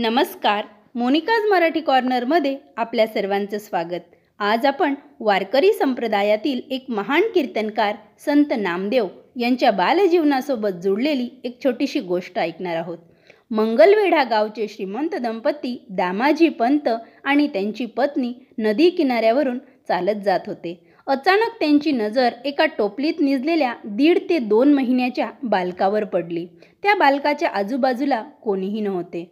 नमस्कार मोनिकाज मराठी कॉर्नरमध्ये आपल्या सर्वांचं स्वागत आज आपण वारकरी संप्रदायातील एक महान कीर्तनकार संत नामदेव यांच्या बालजीवनासोबत जुळलेली एक छोटीशी गोष्ट ऐकणार आहोत मंगलवेढा गावचे श्रीमंत दंपती दामाजी पंत आणि त्यांची पत्नी नदी किनाऱ्यावरून चालत जात होते अचानक त्यांची नजर एका टोपलीत निजलेल्या दीड ते दोन महिन्याच्या बालकावर पडली त्या बालकाच्या आजूबाजूला कोणीही नव्हते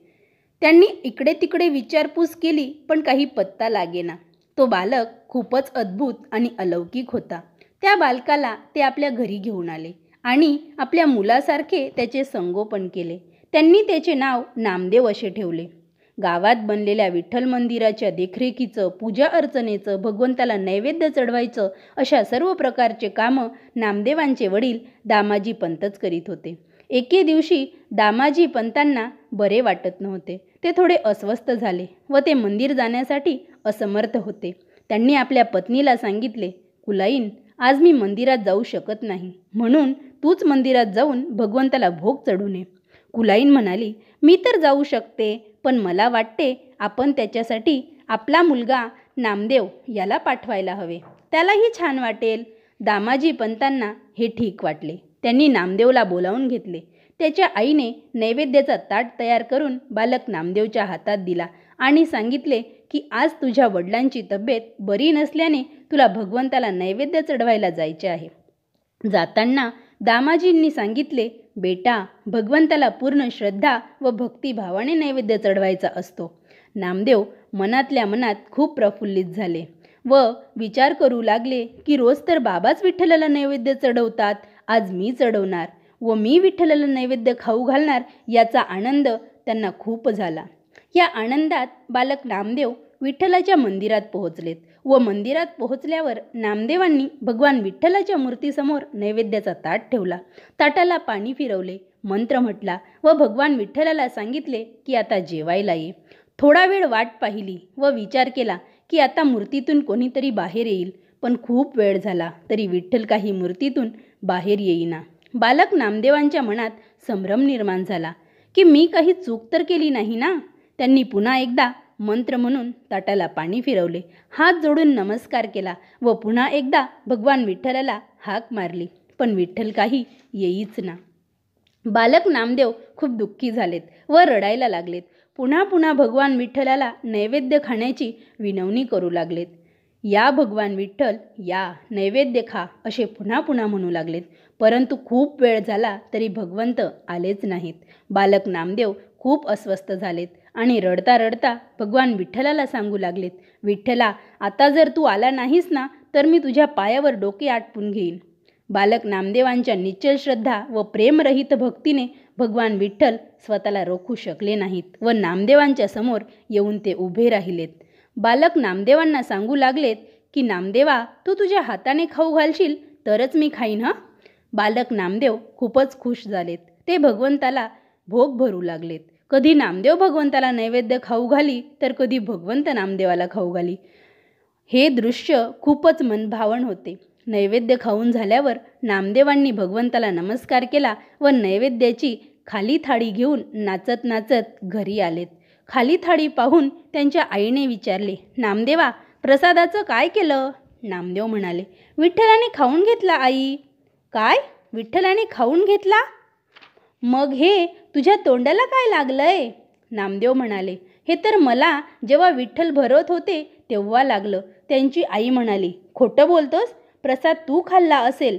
त्यांनी इकडे तिकडे विचारपूस केली पण काही पत्ता लागेना तो बालक खूपच अद्भुत आणि अलौकिक होता त्या बालकाला ते आपल्या घरी घेऊन आले आणि आपल्या मुलासारखे त्याचे संगोपन केले त्यांनी त्याचे नाव नामदेव असे ठेवले गावात बनलेल्या विठ्ठल मंदिराच्या देखरेखीचं पूजा अर्चनेचं भगवंताला नैवेद्य चढवायचं अशा सर्व प्रकारचे कामं नामदेवांचे वडील दामाजी पंतच करीत होते एके दिवशी दामाजी पंतांना बरे वाटत नव्हते ते थोडे अस्वस्थ झाले व ते मंदिर जाण्यासाठी असमर्थ होते त्यांनी आपल्या पत्नीला सांगितले कुलाईन आज मी मंदिरात जाऊ शकत नाही म्हणून तूच मंदिरात जाऊन भगवंताला भोग चढू नये कुलाईन म्हणाली मी तर जाऊ शकते पण मला वाटते आपण त्याच्यासाठी आपला मुलगा नामदेव याला पाठवायला हवे त्यालाही छान वाटेल दामाजी पंतांना हे ठीक वाटले त्यांनी नामदेवला बोलावून घेतले त्याच्या आईने नैवेद्याचा ताट तयार करून बालक नामदेवच्या हातात दिला आणि सांगितले की आज तुझ्या वडिलांची तब्येत बरी नसल्याने तुला भगवंताला नैवेद्य चढवायला जायचे आहे जाताना दामाजींनी सांगितले बेटा भगवंताला पूर्ण श्रद्धा व भक्तिभावाने नैवेद्य चढवायचा असतो नामदेव मनातल्या मनात खूप प्रफुल्लित झाले व विचार करू लागले की रोज तर बाबाच विठ्ठलाला नैवेद्य चढवतात आज मी चढवणार व मी विठ्ठलाला नैवेद्य खाऊ घालणार याचा आनंद त्यांना खूप झाला या आनंदात बालक नामदेव विठ्ठलाच्या मंदिरात पोहोचलेत व मंदिरात पोहोचल्यावर नामदेवांनी भगवान विठ्ठलाच्या मूर्तीसमोर नैवेद्याचा ताट ठेवला ताटाला पाणी फिरवले मंत्र म्हटला व भगवान विठ्ठलाला सांगितले की आता जेवायला ये थोडा वेळ वाट पाहिली व विचार केला की आता मूर्तीतून कोणीतरी बाहेर येईल पण खूप वेळ झाला तरी विठ्ठल काही मूर्तीतून बाहेर येईना बालक नामदेवांच्या मनात संभ्रम निर्माण झाला की मी काही चूक तर केली नाही ना त्यांनी पुन्हा एकदा मंत्र म्हणून ताटाला पाणी फिरवले हात जोडून नमस्कार केला व पुन्हा एकदा भगवान विठ्ठलाला हाक मारली पण विठ्ठल काही येईच ना बालक नामदेव खूप दुःखी झालेत व रडायला लागलेत पुन्हा पुन्हा भगवान विठ्ठलाला नैवेद्य खाण्याची विनवणी करू लागलेत या भगवान विठ्ठल या नैवेद्य खा असे पुन्हा पुन्हा म्हणू लागलेत परंतु खूप वेळ झाला तरी भगवंत आलेच नाहीत बालक नामदेव खूप अस्वस्थ झालेत आणि रडता रडता भगवान विठ्ठलाला सांगू लागलेत विठ्ठला आता जर तू आला नाहीस ना तर मी तुझ्या पायावर डोके आटपून घेईन बालक नामदेवांच्या निश्चल श्रद्धा व प्रेमरहित भक्तीने भगवान विठ्ठल स्वतःला रोखू शकले नाहीत व नामदेवांच्या समोर येऊन ते उभे राहिलेत बालक नामदेवांना सांगू लागलेत की नामदेवा तू तुझ्या हाताने खाऊ घालशील तरच मी खाईन हा बालक नामदेव खूपच खुश झालेत ते भगवंताला भोग भरू लागलेत कधी नामदेव भगवंताला नैवेद्य खाऊ घाली तर कधी भगवंत नामदेवाला खाऊ घाली हे दृश्य खूपच मनभावण होते नैवेद्य खाऊन झाल्यावर नामदेवांनी भगवंताला नमस्कार केला व नैवेद्याची खाली थाळी घेऊन नाचत नाचत घरी आलेत खाली थाळी पाहून त्यांच्या आईने विचारले नामदेवा प्रसादाचं काय केलं नामदेव म्हणाले विठ्ठलाने खाऊन घेतला आई काय विठ्ठलाने खाऊन घेतला मग हे तुझ्या तोंडाला काय लागलंय नामदेव म्हणाले हे तर मला जेव्हा विठ्ठल भरत होते तेव्हा लागलं त्यांची आई म्हणाली खोटं बोलतोस प्रसाद तू खाल्ला असेल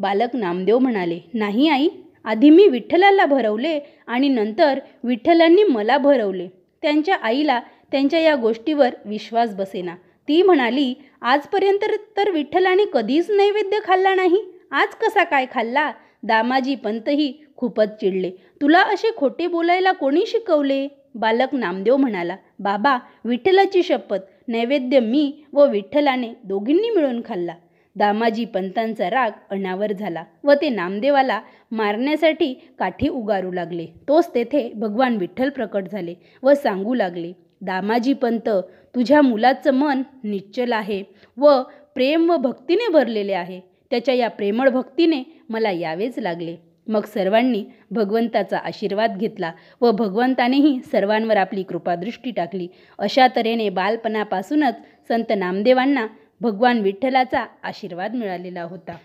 बालक नामदेव म्हणाले नाही आई आधी मी विठ्ठलाला भरवले आणि नंतर विठ्ठलांनी मला भरवले त्यांच्या आईला त्यांच्या या गोष्टीवर विश्वास बसेना ती म्हणाली आजपर्यंत तर विठ्ठलाने कधीच नैवेद्य खाल्ला नाही आज कसा काय खाल्ला दामाजी पंतही खूपच चिडले तुला असे खोटे बोलायला कोणी शिकवले बालक नामदेव म्हणाला बाबा विठ्ठलाची शपथ नैवेद्य मी व विठ्ठलाने दोघींनी मिळून खाल्ला दामाजी पंतांचा राग अनावर झाला व ते नामदेवाला मारण्यासाठी काठी उगारू लागले तोच तेथे भगवान विठ्ठल प्रकट झाले व सांगू लागले दामाजी पंत तुझ्या मुलाचं मन निश्चल आहे व प्रेम व भक्तीने भरलेले आहे त्याच्या या प्रेमळ भक्तीने मला यावेच लागले मग सर्वांनी भगवंताचा आशीर्वाद घेतला व भगवंतानेही सर्वांवर आपली कृपादृष्टी टाकली अशा तऱ्हेने बालपणापासूनच संत नामदेवांना भगवान विठ्ठलाचा आशीर्वाद मिळालेला होता